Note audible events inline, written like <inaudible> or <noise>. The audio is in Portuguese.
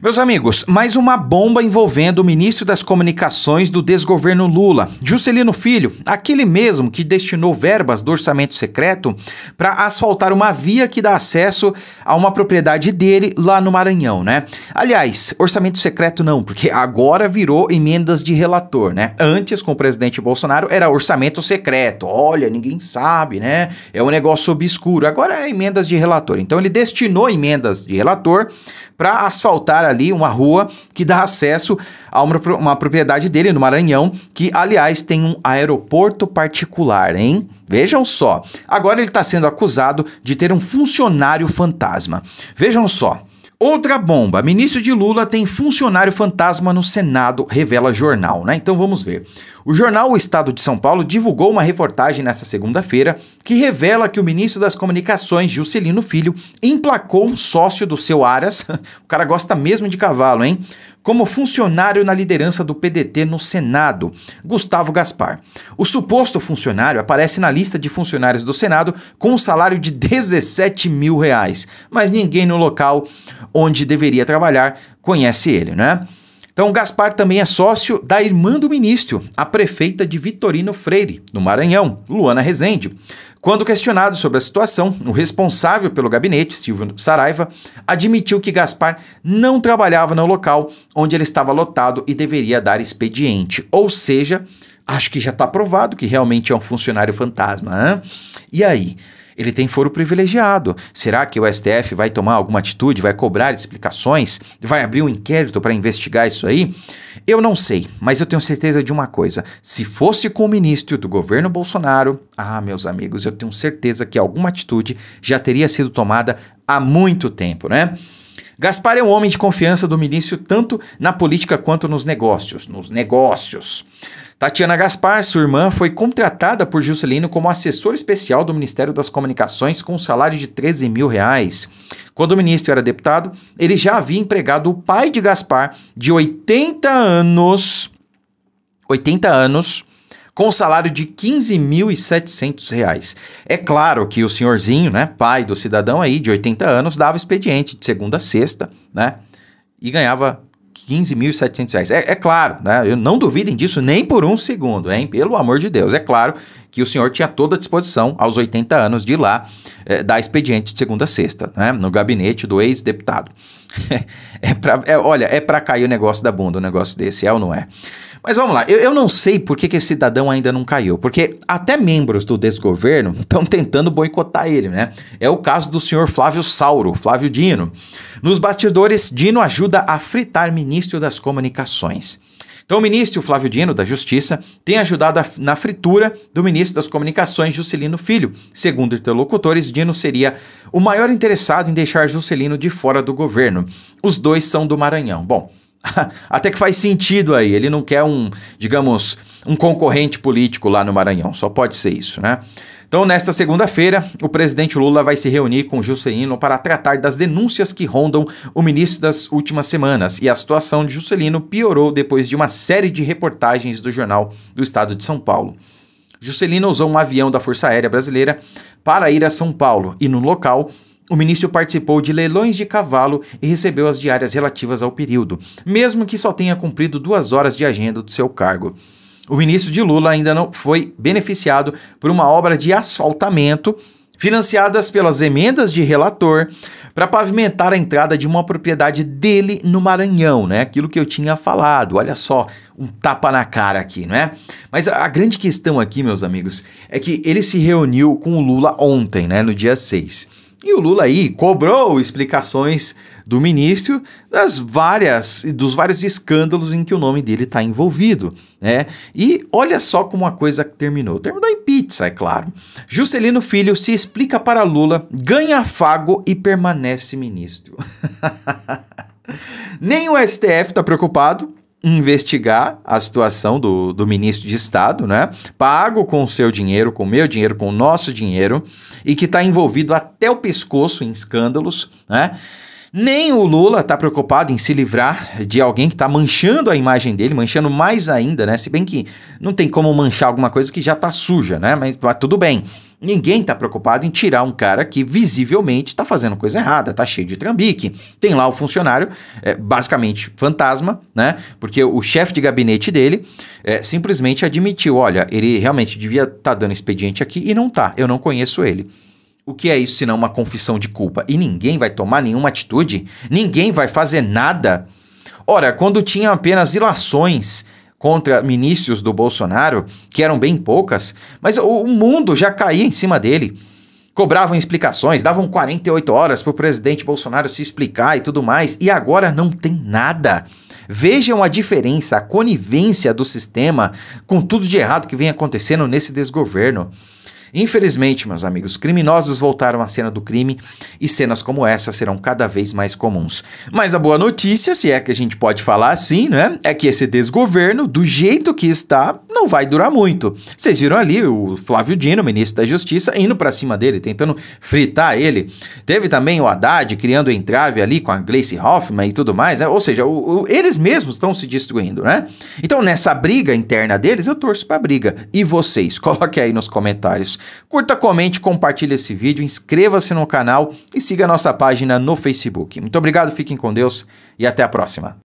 Meus amigos, mais uma bomba envolvendo o ministro das Comunicações do desgoverno Lula, Juscelino Filho, aquele mesmo que destinou verbas do orçamento secreto para asfaltar uma via que dá acesso a uma propriedade dele lá no Maranhão, né? Aliás, orçamento secreto não, porque agora virou emendas de relator, né? Antes, com o presidente Bolsonaro, era orçamento secreto. Olha, ninguém sabe, né? É um negócio obscuro. Agora é emendas de relator. Então ele destinou emendas de relator para asfaltar lugar ali, uma rua que dá acesso a uma, uma propriedade dele no Maranhão, que aliás tem um aeroporto particular, hein? Vejam só. Agora ele está sendo acusado de ter um funcionário fantasma. Vejam só. Outra bomba. Ministro de Lula tem funcionário fantasma no Senado, revela jornal, né? Então vamos ver. O jornal O Estado de São Paulo divulgou uma reportagem nesta segunda-feira que revela que o ministro das Comunicações, Juscelino Filho, emplacou um sócio do seu Aras, <laughs> o cara gosta mesmo de cavalo, hein? Como funcionário na liderança do PDT no Senado, Gustavo Gaspar. O suposto funcionário aparece na lista de funcionários do Senado com um salário de 17 mil reais, mas ninguém no local onde deveria trabalhar conhece ele, né? Então, Gaspar também é sócio da irmã do ministro, a prefeita de Vitorino Freire, no Maranhão, Luana Rezende. Quando questionado sobre a situação, o responsável pelo gabinete, Silvio Saraiva, admitiu que Gaspar não trabalhava no local onde ele estava lotado e deveria dar expediente. Ou seja, acho que já está provado que realmente é um funcionário fantasma. Hein? E aí? ele tem foro privilegiado. Será que o STF vai tomar alguma atitude, vai cobrar explicações, vai abrir um inquérito para investigar isso aí? Eu não sei, mas eu tenho certeza de uma coisa: se fosse com o ministro do governo Bolsonaro, ah, meus amigos, eu tenho certeza que alguma atitude já teria sido tomada há muito tempo, né? Gaspar é um homem de confiança do Ministro tanto na política quanto nos negócios. Nos negócios. Tatiana Gaspar, sua irmã, foi contratada por Juscelino como assessor especial do Ministério das Comunicações com um salário de 13 mil reais. Quando o ministro era deputado, ele já havia empregado o pai de Gaspar, de 80 anos, 80 anos, com um salário de R$ 15.700. É claro que o senhorzinho, né, pai do cidadão aí de 80 anos, dava expediente de segunda a sexta, né, e ganhava 15.700 reais. É, é claro, né? Eu não duvidem disso nem por um segundo, hein? Pelo amor de Deus, é claro que o senhor tinha toda a disposição, aos 80 anos, de ir lá é, dar expediente de segunda a sexta, né, no gabinete do ex-deputado. <laughs> é pra, é, olha, é para cair o negócio da bunda, o um negócio desse, é ou não é? Mas vamos lá, eu, eu não sei por que, que, esse cidadão ainda não caiu, porque até membros do desgoverno <laughs> estão tentando boicotar ele, né? É o caso do senhor Flávio Sauro, Flávio Dino. Nos bastidores, Dino ajuda a fritar ministro das comunicações. Então, o ministro Flávio Dino, da Justiça, tem ajudado a, na fritura do ministro das Comunicações, Juscelino Filho. Segundo interlocutores, Dino seria o maior interessado em deixar Juscelino de fora do governo. Os dois são do Maranhão. Bom, <laughs> até que faz sentido aí. Ele não quer um, digamos, um concorrente político lá no Maranhão. Só pode ser isso, né? Então, nesta segunda-feira, o presidente Lula vai se reunir com Juscelino para tratar das denúncias que rondam o ministro das últimas semanas. E a situação de Juscelino piorou depois de uma série de reportagens do jornal do estado de São Paulo. Juscelino usou um avião da Força Aérea Brasileira para ir a São Paulo e, no local, o ministro participou de leilões de cavalo e recebeu as diárias relativas ao período, mesmo que só tenha cumprido duas horas de agenda do seu cargo. O ministro de Lula ainda não foi beneficiado por uma obra de asfaltamento financiadas pelas emendas de relator para pavimentar a entrada de uma propriedade dele no Maranhão, né? Aquilo que eu tinha falado. Olha só, um tapa na cara aqui, não é? Mas a grande questão aqui, meus amigos, é que ele se reuniu com o Lula ontem, né, no dia 6. E o Lula aí cobrou explicações do ministro das várias dos vários escândalos em que o nome dele está envolvido, né? E olha só como a coisa terminou. Terminou em pizza, é claro. Juscelino Filho se explica para Lula, ganha afago e permanece ministro. <laughs> Nem o STF está preocupado, investigar a situação do, do ministro de Estado, né? Pago com o seu dinheiro, com o meu dinheiro, com o nosso dinheiro, e que está envolvido até o pescoço em escândalos, né? Nem o Lula está preocupado em se livrar de alguém que está manchando a imagem dele, manchando mais ainda, né? Se bem que não tem como manchar alguma coisa que já está suja, né? Mas, mas tudo bem. Ninguém está preocupado em tirar um cara que visivelmente está fazendo coisa errada, está cheio de trambique. Tem lá o funcionário, é, basicamente fantasma, né? Porque o chefe de gabinete dele é, simplesmente admitiu: olha, ele realmente devia estar tá dando expediente aqui e não tá, eu não conheço ele. O que é isso senão uma confissão de culpa? E ninguém vai tomar nenhuma atitude? Ninguém vai fazer nada? Ora, quando tinha apenas ilações contra ministros do Bolsonaro, que eram bem poucas, mas o mundo já caía em cima dele. Cobravam explicações, davam 48 horas para o presidente Bolsonaro se explicar e tudo mais, e agora não tem nada. Vejam a diferença, a conivência do sistema com tudo de errado que vem acontecendo nesse desgoverno. Infelizmente, meus amigos, criminosos voltaram à cena do crime e cenas como essa serão cada vez mais comuns. Mas a boa notícia, se é que a gente pode falar assim, né? É que esse desgoverno, do jeito que está, não vai durar muito. Vocês viram ali o Flávio Dino, ministro da Justiça, indo para cima dele, tentando fritar ele. Teve também o Haddad criando entrave ali com a Gleice Hoffmann e tudo mais, né? Ou seja, o, o, eles mesmos estão se destruindo, né? Então, nessa briga interna deles, eu torço pra briga. E vocês? <laughs> Coloque aí nos comentários. Curta, comente, compartilhe esse vídeo, inscreva-se no canal e siga a nossa página no Facebook. Muito obrigado, fiquem com Deus e até a próxima.